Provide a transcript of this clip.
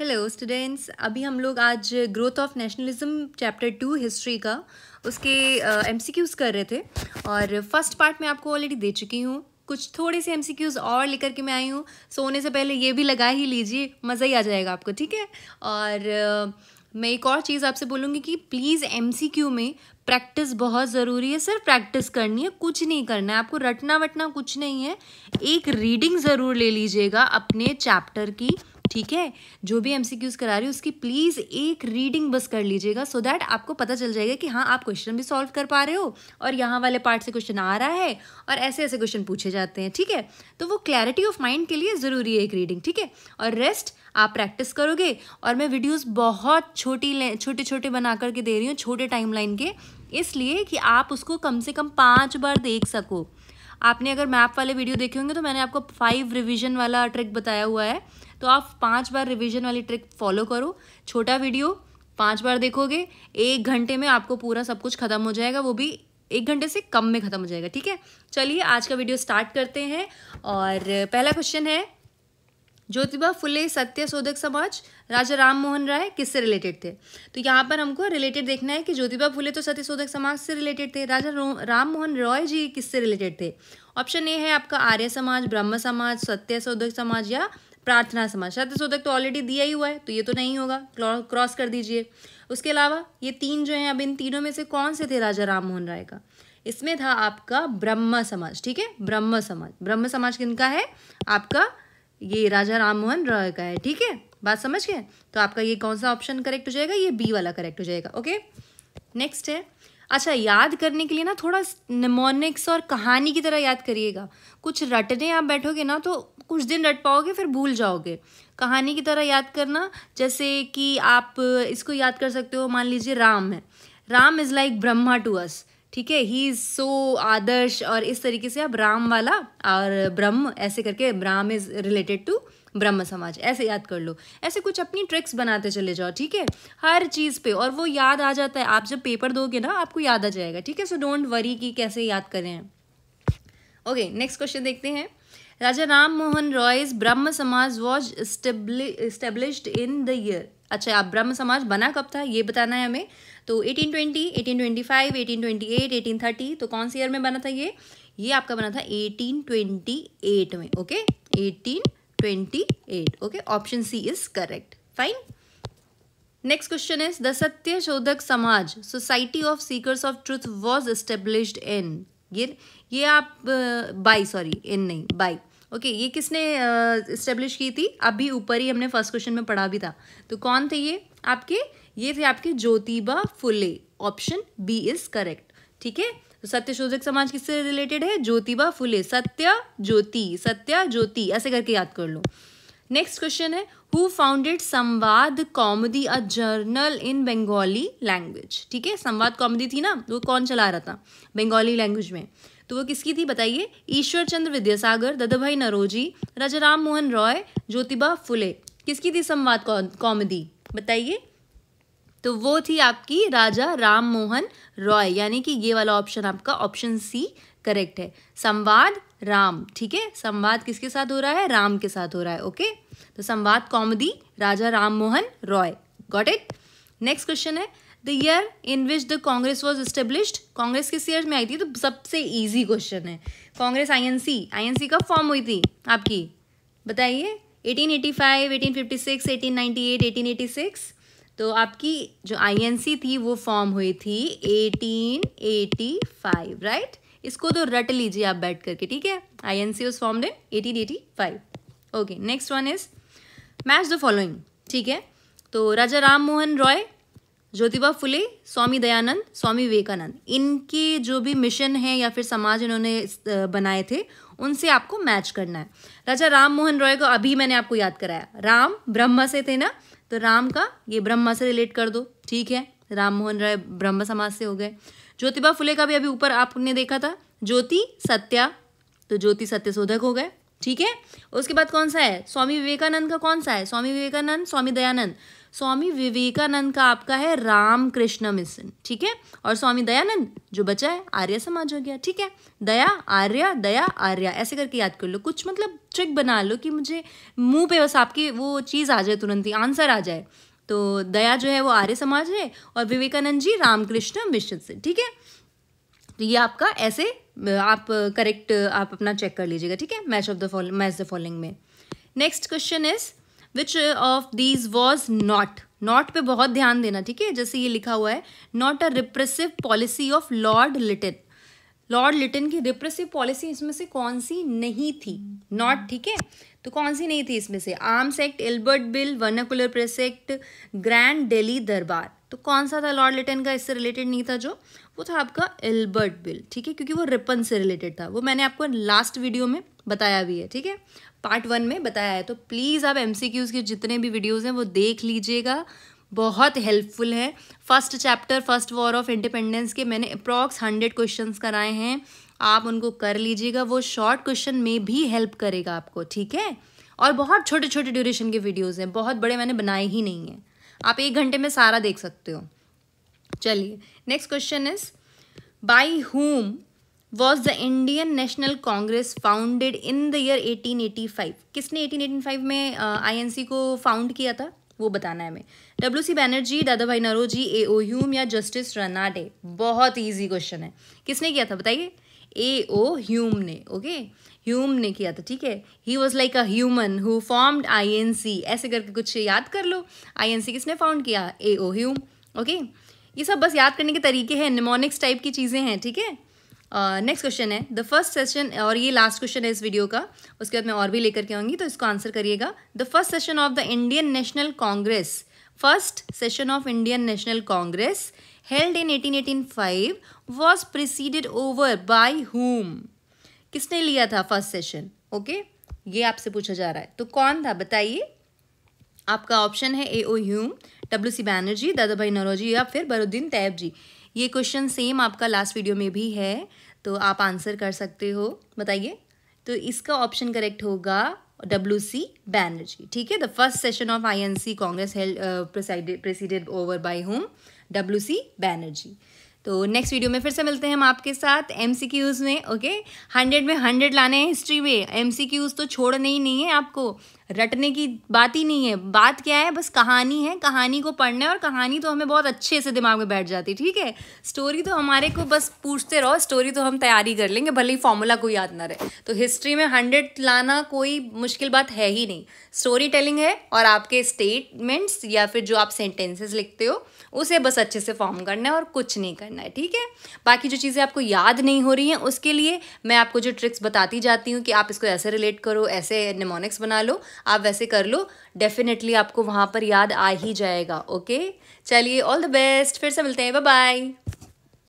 hello students अभी हम लोग आज growth of nationalism chapter two history का उसके एम सी क्यूज़ कर रहे थे और फर्स्ट पार्ट में आपको ऑलरेडी दे चुकी हूँ कुछ थोड़े से एम सी क्यूज़ और लेकर के मैं आई हूँ सोने से पहले ये भी लगा ही लीजिए मज़ा ही आ जाएगा आपको ठीक है और uh, मैं एक और चीज़ आपसे बोलूँगी कि प्लीज़ एम सी क्यू में प्रैक्टिस बहुत ज़रूरी है सिर्फ प्रैक्टिस करनी है कुछ नहीं करना है आपको रटना वटना कुछ नहीं है एक रीडिंग ज़रूर ले लीजिएगा अपने चैप्टर की ठीक है जो भी एमसीक्यूज करा रही हूँ उसकी प्लीज़ एक रीडिंग बस कर लीजिएगा सो so दैट आपको पता चल जाएगा कि हाँ आप क्वेश्चन भी सॉल्व कर पा रहे हो और यहाँ वाले पार्ट से क्वेश्चन आ रहा है और ऐसे ऐसे क्वेश्चन पूछे जाते हैं ठीक है तो वो क्लैरिटी ऑफ माइंड के लिए ज़रूरी है एक रीडिंग ठीक है और रेस्ट आप प्रैक्टिस करोगे और मैं वीडियोस बहुत छोटी छोटे छोटे बना करके दे रही हूँ छोटे टाइमलाइन के इसलिए कि आप उसको कम से कम पाँच बार देख सको आपने अगर मैप वाले वीडियो देखे होंगे तो मैंने आपको फाइव रिविजन वाला ट्रिक बताया हुआ है तो आप पाँच बार रिविजन वाली ट्रिक फॉलो करो छोटा वीडियो पाँच बार देखोगे एक घंटे में आपको पूरा सब कुछ खत्म हो जाएगा वो भी एक घंटे से कम में खत्म हो जाएगा ठीक है चलिए आज का वीडियो स्टार्ट करते हैं और पहला क्वेश्चन है ज्योतिबा फुले सत्य शोधक समाज राजा राम मोहन राय किससे रिलेटेड थे तो यहाँ पर हमको रिलेटेड देखना है कि ज्योतिबा फुले तो सत्य शोधक समाज से रिलेटेड थे राजा राम मोहन रॉय जी किससे रिलेटेड थे ऑप्शन ए है आपका आर्य समाज ब्रह्म समाज सत्य शोधक समाज या प्रार्थना समाचार शब्द तो ऑलरेडी दिया ही हुआ है तो ये तो नहीं होगा क्रॉस कर दीजिए उसके अलावा ये तीन जो हैं अब इन तीनों में से कौन से थे राजा राम मोहन राय का इसमें था आपका ब्रह्म समाज ठीक है ब्रह्म समाज ब्रह्म समाज किनका है आपका ये राजा राम मोहन राय का है ठीक है बात समझ गए तो आपका ये कौन सा ऑप्शन करेक्ट हो जाएगा ये बी वाला करेक्ट हो जाएगा ओके नेक्स्ट है अच्छा याद करने के लिए ना थोड़ा निमोनिक्स और कहानी की तरह याद करिएगा कुछ रटने आप बैठोगे ना तो कुछ दिन रट पाओगे फिर भूल जाओगे कहानी की तरह याद करना जैसे कि आप इसको याद कर सकते हो मान लीजिए राम है Ram is like Brahma to us ठीक है ही इज़ सो आदर्श और इस तरीके से आप राम वाला और ब्रह्म ऐसे करके राम इज़ रिलेटेड टू ब्रह्म समाज ऐसे याद कर लो ऐसे कुछ अपनी ट्रिक्स बनाते चले जाओ ठीक है हर चीज़ पे और वो याद आ जाता है आप जब पेपर दोगे ना आपको याद आ जाएगा ठीक है सो डोंट वरी कि कैसे याद करें ओके नेक्स्ट क्वेश्चन देखते हैं राजा Ram Mohan Roy's Brahmo Samaj was established in the year अच्छा आप ब्रह्म समाज बना कब था ये बताना है हमें तो 1820, 1825, 1828, 1830 तो कौन से ईयर में बना था ये ये आपका बना था 1828 में okay 28 okay option c is correct fine next question is the satya shodhak samaj society of seekers of truth was established in ये ये आप बाई सॉरी इन नहीं बाई ओके ये किसने इस्टेब्लिश की थी अभी ऊपर ही हमने फर्स्ट क्वेश्चन में पढ़ा भी था तो कौन थे ये आपके ये थे आपके Jyotiba Phule option B is correct ठीक है तो शोधक समाज किससे रिलेटेड है ज्योतिबा फुले सत्य ज्योति सत्य ज्योति ऐसे करके याद कर लो नेक्स्ट क्वेश्चन है who founded Sambad Kaumudi a journal in Bengali language ठीक है संवाद कॉमेडी थी ना वो कौन चला रहा था बंगाली लैंग्वेज में तो वो किसकी थी बताइए ईश्वर चंद्र विद्यासागर ददाभाई नरोजी राजा राम मोहन रॉय ज्योतिबा फुले किसकी थी संवाद कॉमेडी बताइए तो वो थी आपकी राजा राम मोहन रॉय यानी कि ये वाला ऑप्शन आपका ऑप्शन सी करेक्ट है संवाद राम ठीक है संवाद किसके साथ हो रहा है राम के साथ हो रहा है ओके तो Sambad Kaumudi Raja Ram Mohan Roy got it next question है the year in which the Congress was established Congress किस ईयर में आई थी तो सबसे ईजी क्वेश्चन है Congress I N C I N C कब फॉर्म हुई थी आपकी बताइए 1885, 1856, 1898, 1886 तो आपकी जो आईएनसी थी वो फॉर्म हुई थी 1885 राइट इसको तो रट लीजिए आप बैठ करके ठीक है INC was eighteen eighty 1885 okay next one is match the following ठीक है तो राजा राम मोहन रॉय ज्योतिबा फुले स्वामी दयानंद स्वामी विवेकानंद इनके जो भी मिशन है या फिर समाज इन्होंने बनाए थे उनसे आपको मैच करना है राजा राम मोहन रॉय को अभी मैंने आपको याद कराया राम ब्रह्मा से थे ना तो राम का ये ब्रह्मा से रिलेट कर दो ठीक है राम मोहन राय ब्रह्म समाज से हो गए ज्योतिबा फुले का भी अभी ऊपर आपने देखा था ज्योति सत्या तो ज्योति सत्यशोधक हो गए ठीक है उसके बाद कौन सा है स्वामी विवेकानंद का कौन सा है स्वामी विवेकानंद स्वामी दयानंद स्वामी विवेकानंद का आपका है राम कृष्ण मिशन ठीक है और स्वामी दयानंद जो बचा है आर्य समाज हो गया ठीक है दया आर्य दया आर्य ऐसे करके याद कर लो कुछ मतलब ट्रिक बना लो कि मुझे मुंह पे बस आपकी वो चीज़ आ जाए तुरंत ही आंसर आ जाए तो दया जो है वो आर्य समाज है और विवेकानंद जी रामकृष्ण मिशन से ठीक है तो ये आपका ऐसे आप करेक्ट आप अपना चेक कर लीजिएगा ठीक है match of the fall match the following में next question is which of these was not not पे बहुत ध्यान देना ठीक है जैसे ये लिखा हुआ है not a repressive policy of Lord Lytton Lord Lytton की रिप्रेसिव पॉलिसी इसमें से कौन सी नहीं थी नॉट ठीक है तो कौन सी नहीं थी इसमें से Arms Act Albert Bill Vernacular Press Act grand Delhi Durbar तो कौन सा था लॉर्ड लिटन का इससे रिलेटेड नहीं था जो वो था आपका एल्बर्ट बिल ठीक है क्योंकि वो रिपन से रिलेटेड था वो मैंने आपको लास्ट वीडियो में बताया भी है ठीक है पार्ट वन में बताया है तो प्लीज़ आप एम के जितने भी वीडियोज़ हैं वो देख लीजिएगा बहुत हेल्पफुल है first chapter first war of independence के मैंने अप्रॉक्स हंड्रेड क्वेश्चन कराए हैं आप उनको कर लीजिएगा वो शॉर्ट क्वेश्चन में भी हेल्प करेगा आपको ठीक है और बहुत छोटे छोटे ड्यूरेशन के वीडियोज़ हैं बहुत बड़े मैंने बनाए ही नहीं हैं आप एक घंटे में सारा देख सकते हो चलिए next question is by whom was the Indian National Congress founded in the year 1885 किसने 1885 में आईएनसी को फाउंड किया था वो बताना है हमें W C Banerjee Dadabhai Naoroji A O Hume या जस्टिस रनाडे बहुत ईजी क्वेश्चन है किसने किया था बताइए ए ओ ह्यूम ने ओके ह्यूम ने किया था ठीक है he was like a human who formed I N C ऐसे करके कुछ याद कर लो आई एन सी किसने फाउंड किया ए ओ ह्यूम ओके ये सब बस याद करने के तरीके हैं निमोनिक्स टाइप की चीज़ें हैं ठीक है नेक्स्ट uh, क्वेश्चन है द फर्स्ट सेशन और ये लास्ट क्वेश्चन है इस वीडियो का उसके बाद मैं और भी लेकर के आऊँगी तो इसको आंसर करिएगा the first session of the Indian National Congress first session of Indian National Congress eighteen eighteen 1885 was presided over by whom किसने लिया था फर्स्ट सेशन ओके ये आपसे पूछा जा रहा है तो कौन था बताइए आपका ऑप्शन है A O Hume W C Banerjee Dadabhai Naoroji या फिर बरुद्दीन तैयब जी ये क्वेश्चन सेम आपका लास्ट वीडियो में भी है तो आप आंसर कर सकते हो बताइए तो इसका ऑप्शन करेक्ट होगा डब्ल्यू सी बैनर्जी ठीक है the first session of I N C Congress presided over by whom W C Banerjee तो नेक्स्ट वीडियो में फिर से मिलते हैं हम आपके साथ एम में ओके हंड्रेड में हंड्रेड लाने हैं हिस्ट्री में एम तो छोड़ने ही नहीं है आपको रटने की बात ही नहीं है बात क्या है बस कहानी है कहानी को पढ़ना है और कहानी तो हमें बहुत अच्छे से दिमाग में बैठ जाती है ठीक है स्टोरी तो हमारे को बस पूछते रहो स्टोरी तो हम तैयारी कर लेंगे भले ही फॉर्मूला को याद ना रहे तो हिस्ट्री में हंड्रेड लाना कोई मुश्किल बात है ही नहीं स्टोरी टेलिंग है और आपके स्टेटमेंट्स या फिर जो आप सेंटेंसेस लिखते हो उसे बस अच्छे से फॉर्म करना है और कुछ नहीं करना है ठीक है बाकी जो चीज़ें आपको याद नहीं हो रही हैं उसके लिए मैं आपको जो ट्रिक्स बताती जाती हूँ कि आप इसको ऐसे रिलेट करो ऐसे निमोनिक्स बना लो आप वैसे कर लो डेफिनेटली आपको वहाँ पर याद आ ही जाएगा ओके चलिए ऑल द बेस्ट फिर से मिलते हैं बाय बाय